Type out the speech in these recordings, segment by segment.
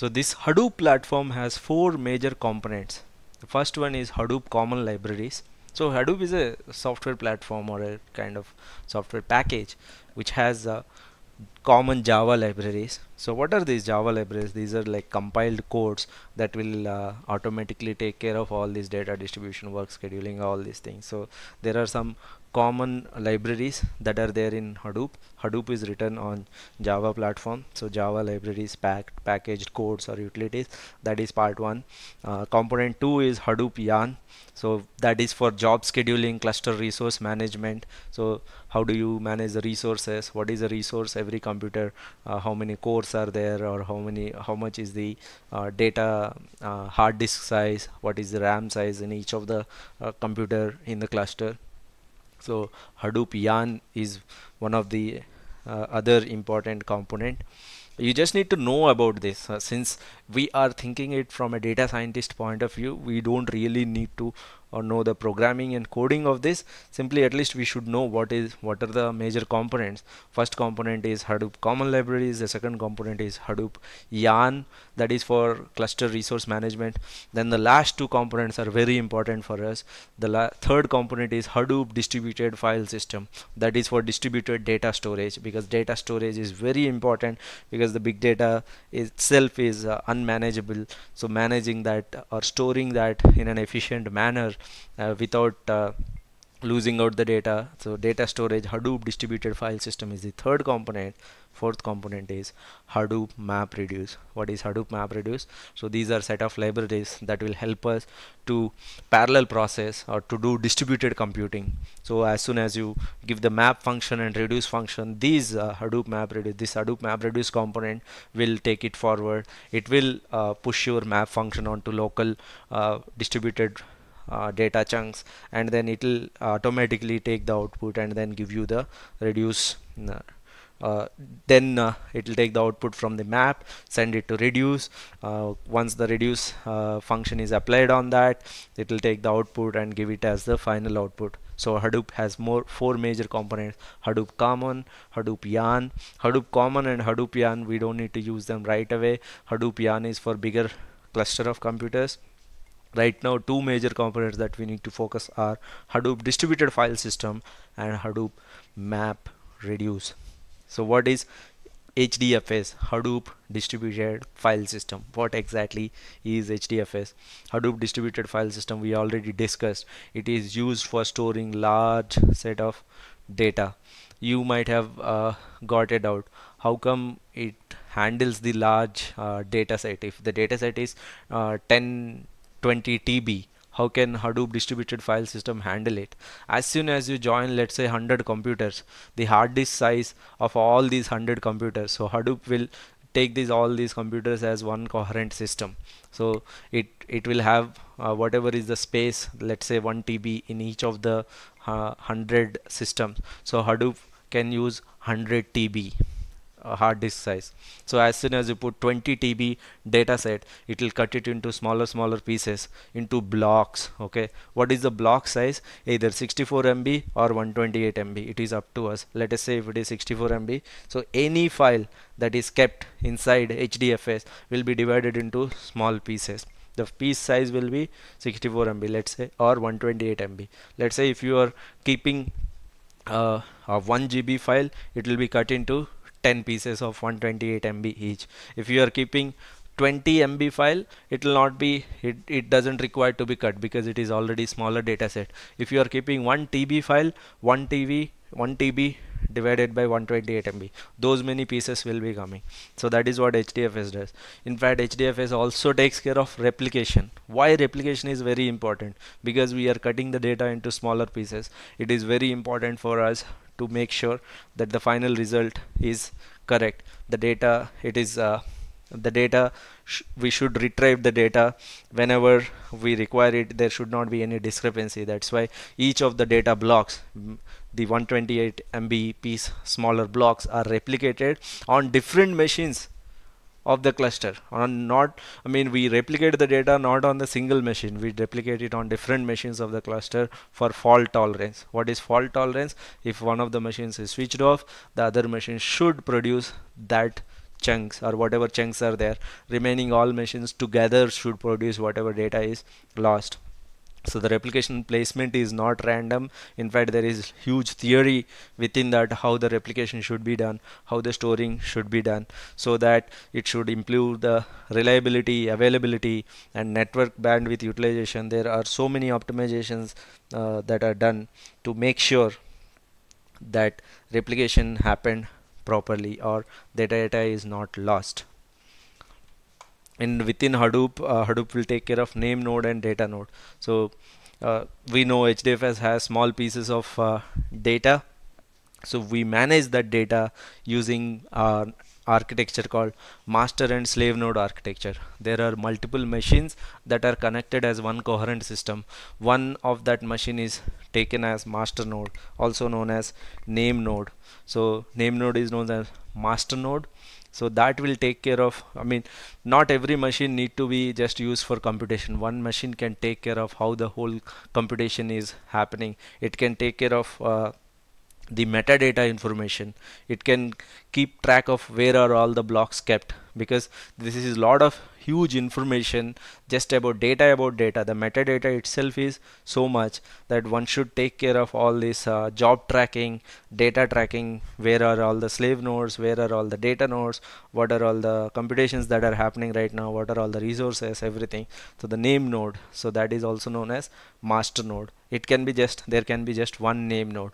So this Hadoop platform has four major components. The first one is Hadoop Common Libraries. So Hadoop is a software platform or a kind of software package which has uh, common Java libraries. So what are these Java libraries? These are like compiled codes that will uh, automatically take care of all these data distribution work scheduling all these things. So there are some common libraries that are there in Hadoop. Hadoop is written on Java platform. So Java libraries, packed, packaged codes or utilities. That is part one. Uh, component two is Hadoop Yarn. So that is for job scheduling, cluster resource management. So how do you manage the resources? What is the resource? Every computer, uh, how many cores are there or how many, how much is the uh, data uh, hard disk size? What is the RAM size in each of the uh, computer in the cluster? So Hadoop YARN is one of the uh, other important component. You just need to know about this uh, since we are thinking it from a data scientist point of view. We don't really need to or know the programming and coding of this simply at least we should know what is what are the major components first component is Hadoop common libraries the second component is Hadoop YARN that is for cluster resource management then the last two components are very important for us the third component is Hadoop distributed file system that is for distributed data storage because data storage is very important because the big data itself is uh, unmanageable so managing that or storing that in an efficient manner uh, without uh, losing out the data so data storage hadoop distributed file system is the third component fourth component is hadoop MapReduce. what is hadoop MapReduce? so these are set of libraries that will help us to parallel process or to do distributed computing so as soon as you give the map function and reduce function these uh, hadoop MapReduce, this hadoop MapReduce component will take it forward it will uh, push your map function onto local uh, distributed uh, data chunks and then it will automatically take the output and then give you the reduce uh, uh then uh, it will take the output from the map send it to reduce uh, once the reduce uh, function is applied on that it will take the output and give it as the final output so Hadoop has more four major components Hadoop common Hadoop yarn Hadoop common and Hadoop yarn we don't need to use them right away Hadoop yarn is for bigger cluster of computers right now two major components that we need to focus are Hadoop distributed file system and Hadoop map reduce so what is HDFS Hadoop distributed file system what exactly is HDFS Hadoop distributed file system we already discussed it is used for storing large set of data you might have uh, got it out how come it handles the large uh, data set if the data set is uh, 10 20 TB how can Hadoop distributed file system handle it? As soon as you join, let's say 100 computers, the hard disk size of all these 100 computers. So Hadoop will take these all these computers as one coherent system. So it it will have uh, whatever is the space, let's say 1 TB in each of the uh, 100 systems. So Hadoop can use 100 TB hard disk size so as soon as you put 20 TB data set it will cut it into smaller smaller pieces into blocks okay what is the block size either 64 MB or 128 MB it is up to us let us say if it is 64 MB so any file that is kept inside HDFS will be divided into small pieces the piece size will be 64 MB let's say or 128 MB let's say if you are keeping uh, a 1 GB file it will be cut into 10 pieces of 128 MB each. If you are keeping 20 MB file it will not be it, it doesn't require to be cut because it is already smaller data set if you are keeping 1 TB file 1 TB 1 TB divided by 128 MB those many pieces will be coming so that is what HDFS does in fact HDFS also takes care of replication why replication is very important because we are cutting the data into smaller pieces it is very important for us to make sure that the final result is correct the data it is uh, the data sh we should retrieve the data whenever we require it there should not be any discrepancy that's why each of the data blocks the 128 MB piece smaller blocks are replicated on different machines of the cluster on not I mean we replicate the data not on the single machine we replicate it on different machines of the cluster for fault tolerance what is fault tolerance if one of the machines is switched off the other machine should produce that chunks or whatever chunks are there remaining all machines together should produce whatever data is lost so the replication placement is not random in fact there is huge theory within that how the replication should be done how the storing should be done so that it should improve the reliability availability and network bandwidth utilization there are so many optimizations uh, that are done to make sure that replication happened properly or the data is not lost and within Hadoop, uh, Hadoop will take care of name node and data node. So uh, we know HDFS has small pieces of uh, data. So we manage that data using our architecture called master and slave node architecture there are multiple machines that are connected as one coherent system one of that machine is taken as master node also known as name node so name node is known as master node so that will take care of i mean not every machine need to be just used for computation one machine can take care of how the whole computation is happening it can take care of uh, the metadata information it can keep track of where are all the blocks kept because this is a lot of huge information just about data about data the metadata itself is so much that one should take care of all this uh, job tracking data tracking where are all the slave nodes where are all the data nodes what are all the computations that are happening right now what are all the resources everything so the name node so that is also known as master node it can be just there can be just one name node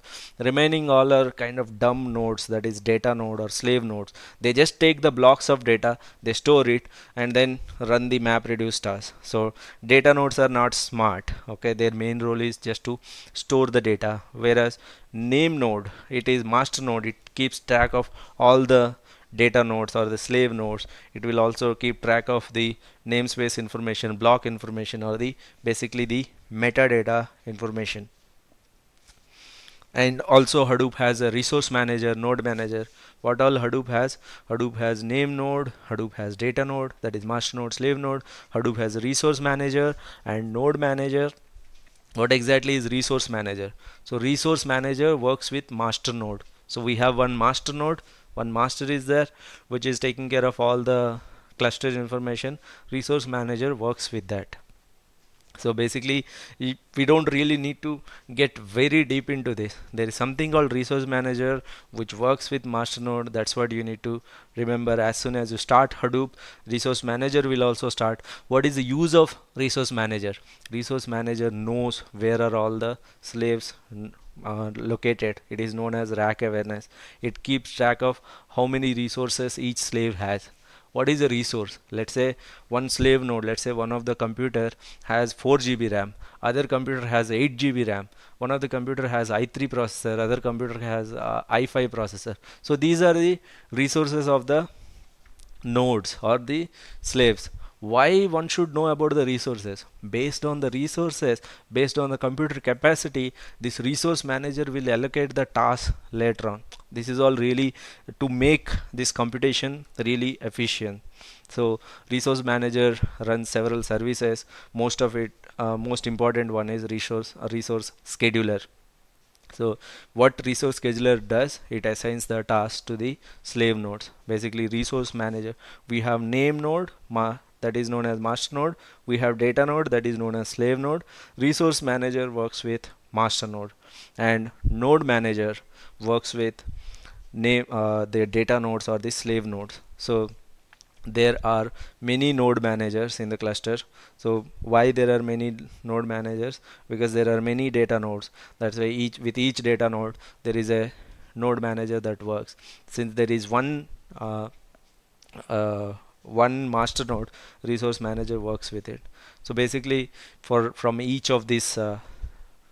remaining all are kind of dumb nodes that is data node or slave nodes they just take the blocks of data they store it and then run the map reduce tasks. so data nodes are not smart okay their main role is just to store the data whereas name node it is master node it keeps track of all the data nodes or the slave nodes it will also keep track of the namespace information block information or the basically the metadata information and also Hadoop has a resource manager node manager what all Hadoop has Hadoop has name node Hadoop has data node that is master node slave node Hadoop has a resource manager and node manager what exactly is resource manager so resource manager works with master node so we have one master node one master is there which is taking care of all the cluster information resource manager works with that so basically we don't really need to get very deep into this there is something called resource manager which works with master node. that's what you need to remember as soon as you start hadoop resource manager will also start what is the use of resource manager resource manager knows where are all the slaves uh, located it is known as rack awareness it keeps track of how many resources each slave has what is a resource let's say one slave node let's say one of the computer has 4 GB RAM other computer has 8 GB RAM one of the computer has i3 processor other computer has uh, i5 processor so these are the resources of the nodes or the slaves why one should know about the resources based on the resources based on the computer capacity this resource manager will allocate the task later on this is all really to make this computation really efficient so resource manager runs several services most of it uh, most important one is resource uh, resource scheduler so what resource scheduler does it assigns the task to the slave nodes basically resource manager we have name node that is known as master node. We have data node that is known as slave node. Resource manager works with master node and node manager works with name uh, the data nodes or the slave nodes. So there are many node managers in the cluster so why there are many node managers because there are many data nodes that's why each with each data node there is a node manager that works since there is one uh, uh, one master node resource manager works with it so basically for from each of these uh,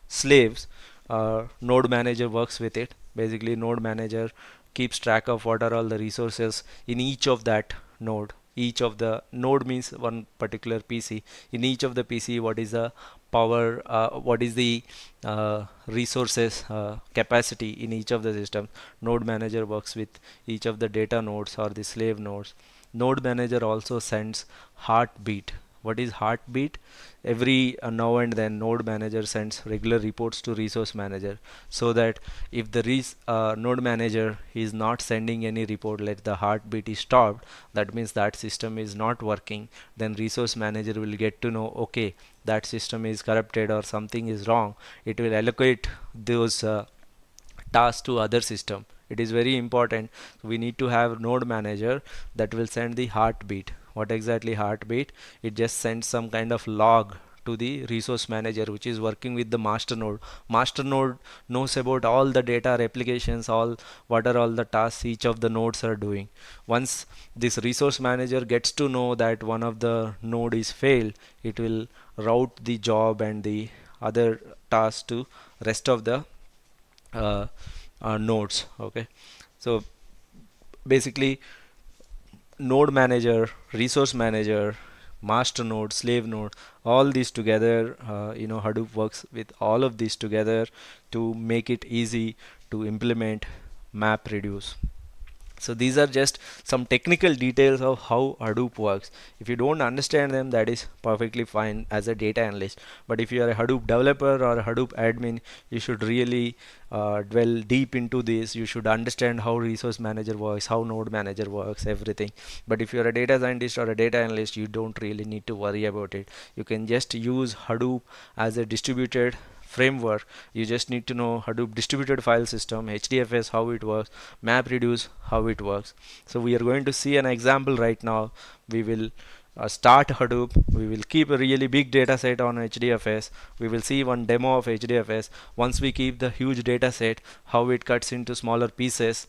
slaves uh, node manager works with it basically node manager keeps track of what are all the resources in each of that node each of the node means one particular PC in each of the PC what is the power uh, what is the uh, resources uh, capacity in each of the system node manager works with each of the data nodes or the slave nodes node manager also sends heartbeat what is heartbeat every uh, now and then node manager sends regular reports to resource manager so that if the res uh, node manager is not sending any report let the heartbeat is stopped that means that system is not working then resource manager will get to know okay that system is corrupted or something is wrong it will allocate those uh, task to other system it is very important we need to have node manager that will send the heartbeat what exactly heartbeat it just sends some kind of log to the resource manager which is working with the master node master node knows about all the data replications all what are all the tasks each of the nodes are doing once this resource manager gets to know that one of the node is failed it will route the job and the other tasks to rest of the uh, uh, nodes okay so basically node manager resource manager master node slave node all these together uh, you know Hadoop works with all of these together to make it easy to implement map reduce so these are just some technical details of how Hadoop works. If you don't understand them, that is perfectly fine as a data analyst. But if you are a Hadoop developer or a Hadoop admin, you should really uh, dwell deep into this. You should understand how resource manager works, how node manager works, everything. But if you're a data scientist or a data analyst, you don't really need to worry about it. You can just use Hadoop as a distributed framework you just need to know Hadoop distributed file system HDFS how it works MapReduce how it works so we are going to see an example right now we will uh, start Hadoop we will keep a really big data set on HDFS we will see one demo of HDFS once we keep the huge data set how it cuts into smaller pieces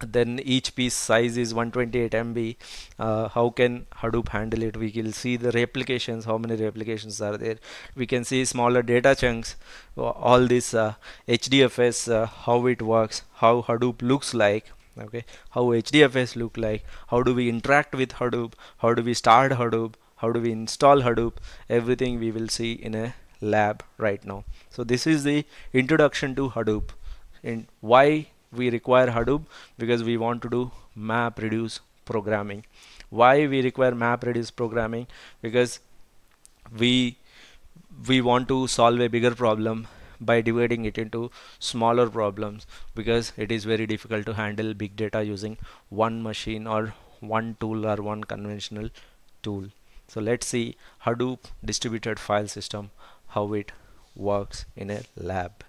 then each piece size is 128 MB uh, how can Hadoop handle it we can see the replications how many replications are there we can see smaller data chunks uh, all this uh, HDFS uh, how it works how Hadoop looks like okay how HDFS look like how do we interact with Hadoop how do we start Hadoop how do we install Hadoop everything we will see in a lab right now so this is the introduction to Hadoop and why we require Hadoop because we want to do map reduce programming why we require map reduce programming because we we want to solve a bigger problem by dividing it into smaller problems because it is very difficult to handle big data using one machine or one tool or one conventional tool so let's see Hadoop distributed file system how it works in a lab